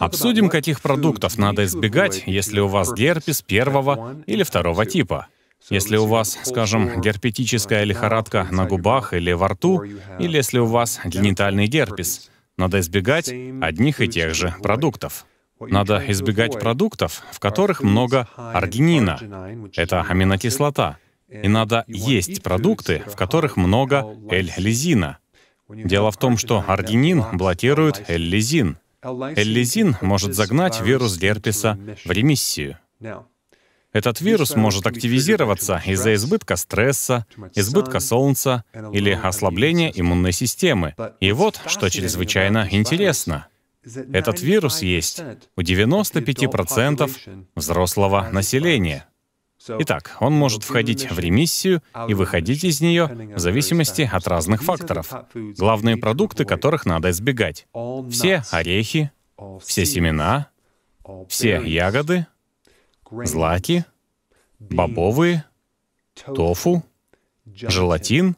Обсудим, каких продуктов надо избегать, если у вас герпес первого или второго типа. Если у вас, скажем, герпетическая лихорадка на губах или во рту, или если у вас генитальный герпес, надо избегать одних и тех же продуктов. Надо избегать продуктов, в которых много аргинина. Это аминокислота. И надо есть продукты, в которых много L-лизина. Дело в том, что аргинин блокирует L-лизин. Эллизин может загнать вирус герпеса в ремиссию. Этот вирус может активизироваться из-за избытка стресса, избытка солнца или ослабления иммунной системы. И вот, что чрезвычайно интересно. Этот вирус есть у 95% взрослого населения. Итак, он может входить в ремиссию и выходить из нее в зависимости от разных факторов. Главные продукты, которых надо избегать. Все орехи, все семена, все ягоды, злаки, бобовые, тофу, желатин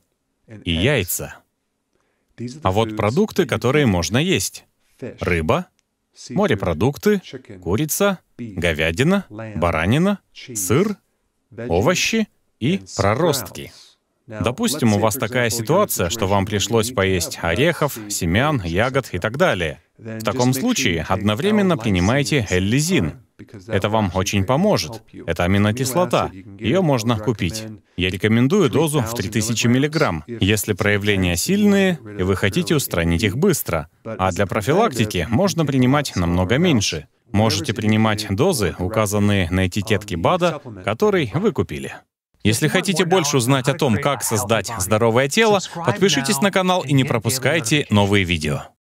и яйца. А вот продукты, которые можно есть. Рыба, морепродукты, курица, говядина, баранина, сыр — овощи и проростки. Допустим, у вас такая ситуация, что вам пришлось поесть орехов, семян, ягод и так далее. В таком случае одновременно принимайте эллизин. Uh, Это вам очень поможет. Это аминокислота. Ее можно купить. Я рекомендую дозу в 3000 мг, если проявления сильные, и вы хотите устранить их быстро. А для профилактики можно принимать намного меньше. Можете принимать дозы, указанные на этикетке БАДа, который вы купили. Если хотите больше узнать о том, как создать здоровое тело, подпишитесь на канал и не пропускайте новые видео.